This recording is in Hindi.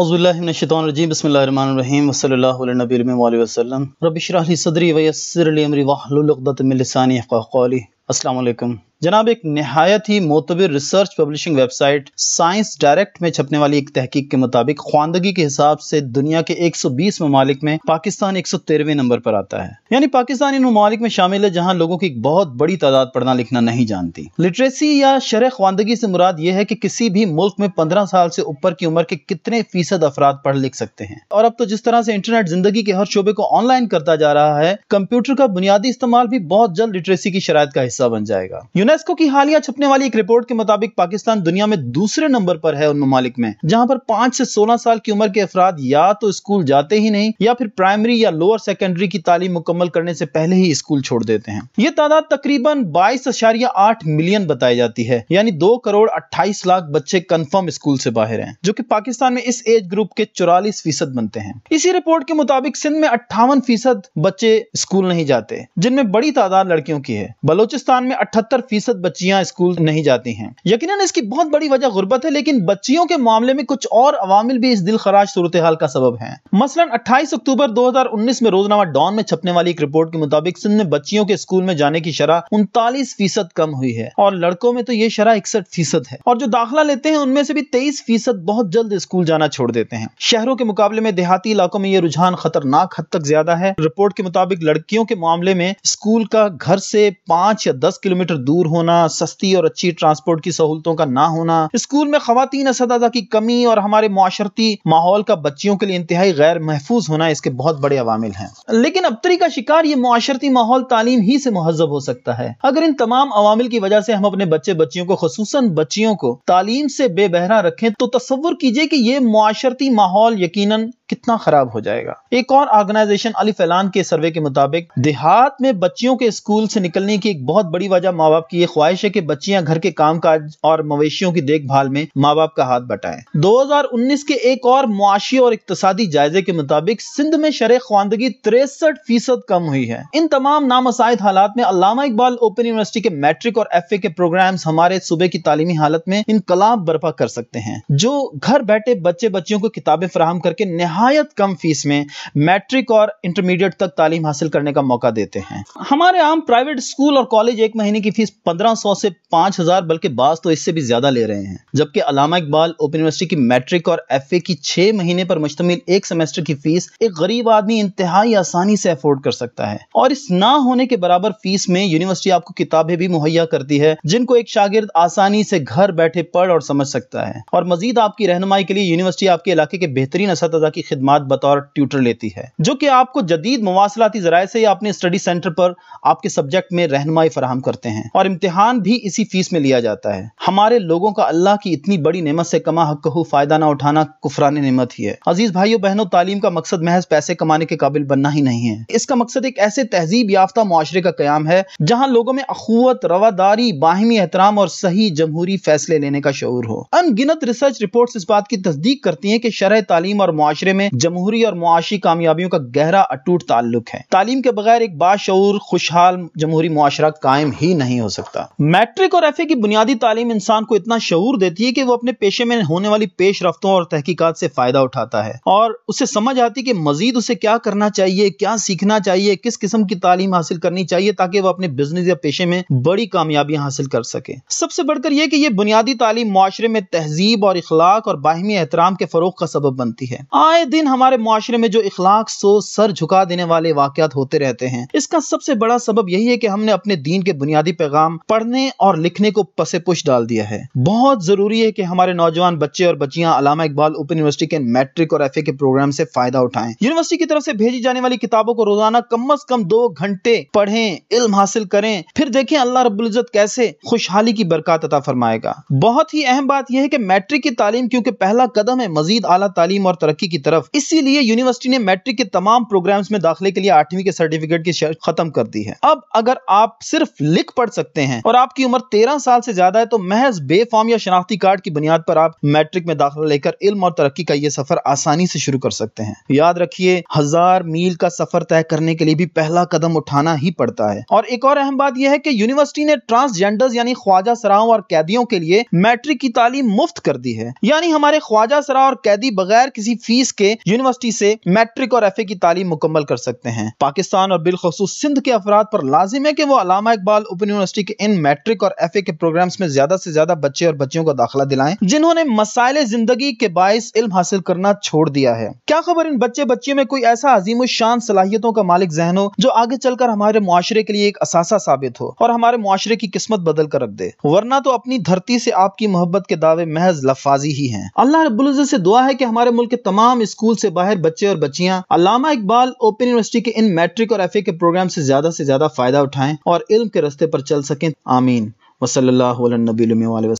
अज़ुल्लाशतरजीम बसमीम वसल्लबी वसलम रबिशरली सदरी वयसरली अमरी वाहलदतमिलसानी फ़ाक़ी अल्लाम जनाब एक नहायत ही मोतबिर research publishing website science direct में छपने वाली एक तहकीक के मुताबिक ख्वानदगी के हिसाब से दुनिया के 120 ममालिक में पाकिस्तान एक नंबर पर आता है यानी पाकिस्तान इन ममालिक में शामिल है जहाँ लोगों की बहुत बड़ी तादाद पढ़ना लिखना नहीं जानती लिटरेसी या शरह ख्वानदगी से मुराद ये है कि किसी भी मुल्क में पंद्रह साल से ऊपर की उम्र के कितने फीसद अफराद पढ़ लिख सकते हैं और अब तो जिस तरह से इंटरनेट जिंदगी के हर शोबे को ऑनलाइन करता जा रहा है कंप्यूटर का बुनियादी इस्तेमाल भी बहुत जल्द लिटरेसी की शराय का हिस्सा बन जाएगा यूनेस्को की हालिया छपने वाली एक रिपोर्ट के मुताबिक पाकिस्तान दुनिया में दूसरे नंबर पर है उन ममालिक में जहाँ पर पांच से सोलह साल की उम्र के अफराद या तो स्कूल जाते ही नहीं या फिर प्राइमरी या लोअर सेकेंडरी की तालीम मुकम्मल करने से पहले ही स्कूल छोड़ देते हैं ये तादाद तकरीबन बाईस मिलियन बताई जाती है यानी दो करोड़ अट्ठाईस लाख बच्चे कन्फर्म स्कूल से बाहर है जो की पाकिस्तान में इस एज ग्रुप के चौरालीस फीसद बनते हैं इसी रिपोर्ट के मुताबिक सिंध में अट्ठावन फीसद बच्चे स्कूल नहीं जाते जिनमें बड़ी तादाद लड़कियों की है बलोचिस्तान में अठहत्तर फीसद फीसद बच्चियां स्कूल नहीं जाती हैं यकीन इसकी बहुत बड़ी वजह गुर्बत है लेकिन बच्चियों के मामले में कुछ और अवामिल भी इस दिल खराज सूरत हाल का सबब है मसलन अट्ठाईस अक्टूबर दो हजार उन्नीस में रोजनामा डॉन में छपने वाली एक रिपोर्ट के मुताबिक सिंध में बच्चियों के स्कूल में जाने की शराह उनतालीस फीसद कम हुई है और लड़कों में तो ये शराह इकसठ फीसद है और जो दाखिला लेते हैं उनमें से भी तेईस फीसद बहुत जल्द स्कूल जाना छोड़ देते हैं शहरों के मुकाबले में देहाती इलाकों में ये रुझान खतरनाक हद तक ज्यादा है रिपोर्ट के मुताबिक लड़कियों के मामले में स्कूल का घर से पांच या दस किलोमीटर दूर दूर होना सस्ती और अच्छी ट्रांसपोर्ट की सहूलतों का ना होना स्कूल में खातन इसदाजा की कमी और हमारे माशरती माहौल का बच्चियों के लिए इंतहाई गैर महफूज होना इसके बहुत बड़े अवामिल हैं लेकिन अबतरी का शिकार ये माशरती माहौल तालीम ही से महजब हो सकता है अगर इन तमाम अवामिल की वजह से हम अपने बच्चे बच्चियों को खसूस बच्चियों को तालीम से बेबहरा रखें तो तस्वुर कीजिए कि ये माशरती माहौल यकीन कितना खराब हो जाएगा एक और ऑर्गेनाइजेशन अली फैलान के सर्वे के मुताबिक देहात में बच्चियों के स्कूल से निकलने की एक बहुत बड़ी वजह माँ बाप की ये ख्वाहिश है कि बच्चियां घर के काम काज और मवेशियों की देखभाल में माँ बाप का हाथ बटाएं 2019 के एक और मुआशी और इकतसादी जायजे के मुताबिक सिंध में शरह खानदगी तिरसठ फीसद कम हुई है इन तमाम नामसाइद हालात में अलामा इकबाल ओपन यूनिवर्सिटी के मैट्रिक और एफ के प्रोग्राम हमारे सूबे की तालीमी हालत में इनकलाब बर्पा कर सकते हैं जो घर बैठे बच्चे बच्चियों को किताबें फराहम करके नहा नहायत कम फीस में मैट्रिक और इंटरमीडिएट तक तालीम हासिल करने का मौका देते हैं हमारे आम प्राइवेट स्कूल और कॉलेज एक महीने की फीस 1500 से 5000 बल्कि बास तो इससे भी ज़्यादा ले रहे हैं जबकि अलामा इकबाल ओपन यूनिवर्सिटी की मैट्रिक और एफ की छह महीने पर मुश्तमिल एक सेमेस्टर की फीस एक गरीब आदमी इंतहाई आसानी से अफोर्ड कर सकता है और इस ना होने के बराबर फीस में यूनिवर्सिटी आपको किताबें भी मुहैया करती है जिनको एक शागिर्द आसानी से घर बैठे पढ़ और समझ सकता है और मजीद आपकी रहनुमाई के लिए यूनिवर्सिटी आपके इलाके के बेहतरीन इस की की खिदमत बतौर ट्यूटर लेती है जो कि आपको जदीद मवासलाती जराये से अपने स्टडी सेंटर पर आपके सब्जेक्ट में रहनमाई फराहम करते हैं और इम्तिहान भी इसी फीस में लिया जाता है हमारे लोगों का अल्लाह की इतनी बड़ी नेमत से कमा हक कहू फायदा ना उठाना कुफरान नेमत ही है अजीज भाइयों बहनों तालीम का मकसद महज पैसे कमाने के काबिल बनना ही नहीं है इसका मकसद एक ऐसे तहजीब याफ्ता माशरे का क्याम है जहाँ लोगों में अखुवत रवादारी बाहिमी एहतराम और सही जमहूरी फैसले लेने का शूर हो अनगिनत रिसर्च रिपोर्ट इस बात की तस्दीक करती है की शरह तालीम और माशरे में जमहूरी और मुआशी कामयाबियों का गहरा अटूट ताल्लुक है तालीम के बगैर एक बाशूर खुशहाल जमहूरी मुआरा कायम ही नहीं हो सकता मैट्रिक और एफ ए की बुनियादी तालीम इंसान को इतना शहूर देती है कि वो अपने पेशे में होने वाली पेश रफ्तों और तहकीकत से फायदा उठाता है और उसे समझ आती है कि मजीद उसे क्या करना चाहिए क्या सीखना चाहिए किस किस्म की तालीम हासिल करनी चाहिए ताकि वो अपने बिजनेस या पेशे में बड़ी कामयाबियां हासिल कर सके सबसे बढ़कर यह कि यह बुनियादी तालीम माशरे में तहजीब और इखलाक और बाहमी एहतराम के फरोग का सबब बनती है आए आए दिन हमारे माशरे में जो इखलाक सो सर झुका देने वाले वाकत होते रहते हैं इसका सबसे बड़ा सबब यही है कि हमने अपने दीन के बुनियादी पैगाम पढ़ने और लिखने को पसे पुश डाल दिया है बहुत जरूरी है कि हमारे नौजवान बच्चे और बच्चियां अलामा इकबाल ओपन यूनिवर्सिटी के मैट्रिक और एफ के प्रोग्राम से फायदा उठाएं यूनिवर्सिटी की तरफ से भेजी जाने वाली किताबों को रोजाना कम अज कम दो घंटे पढ़ें इल्म हासिल करें फिर देखें अल्लाह रबुल्जत कैसे खुशहाली की बरकत अता फरमाएगा बहुत ही अहम बात यह है कि मैट्रिक की तालीम क्योंकि पहला कदम है मजीद आला तालीम और तरक्की की तरफ तरफ इसीलिए यूनिवर्सिटी ने मैट्रिक के तमाम प्रोग्राम्स में दाखिले के लिए आठवीं के सर्टिफिकेट की शर्त खत्म कर दी है अब अगर आप सिर्फ लिख पढ़ सकते हैं और आपकी उम्र तेरह साल से ज्यादा है तो महज बेफॉर्म या शनाख्ती कार्ड की बुनियाद पर आप मैट्रिक में दाखिला लेकर इल्म और तरक्की का ये सफर आसानी से शुरू कर सकते हैं याद रखिए हजार मील का सफर तय करने के लिए भी पहला कदम उठाना ही पड़ता है और एक और अहम बात यह है कि यूनिवर्सिटी ने ट्रांसजेंडर यानी ख्वाजा सराओं और कैदियों के लिए मैट्रिक की तालीम मुफ्त कर दी है यानी हमारे ख्वाजा सरा और कैदी बगैर किसी फीस के के यूनिवर्सिटी से मैट्रिक और एफ की तालीम मुकम्मल कर सकते हैं पाकिस्तान और बिलखसूस सिंध के अफराद पर लाजिम है कि वो अलामा इकबाल ओपन यूनिवर्सिटी के इन मैट्रिक और एफ के प्रोग्राम में ज्यादा से ज्यादा बच्चे और बच्चियों को दाखिला दिलाएं जिन्होंने मसाइल जिंदगी के बायस इल्म हासिल करना छोड़ दिया है क्या खबर इन बच्चे बच्चियों में कोई ऐसा अजीम शान सलाहियतों का मालिक जहन हो जो आगे चलकर हमारे मुआरे के लिए एक असासा साबित हो और हमारे मुआरे की किस्मत बदल कर रख दे वरना तो अपनी धरती से आपकी मोहब्बत के दावे महज लफाजी ही है अल्लाह रबुल्जत से दुआ है की हमारे मुल्क के तमाम स्कूल से बाहर बच्चे और बच्चियाँ अलामा इकबाल ओपन यूनिवर्सिटी के इन मैट्रिक और एफ के प्रोग्राम से ज्यादा से ज्यादा फायदा उठाएं और इल्म के रस्ते पर चल सकें आमीन वसल्ला नबी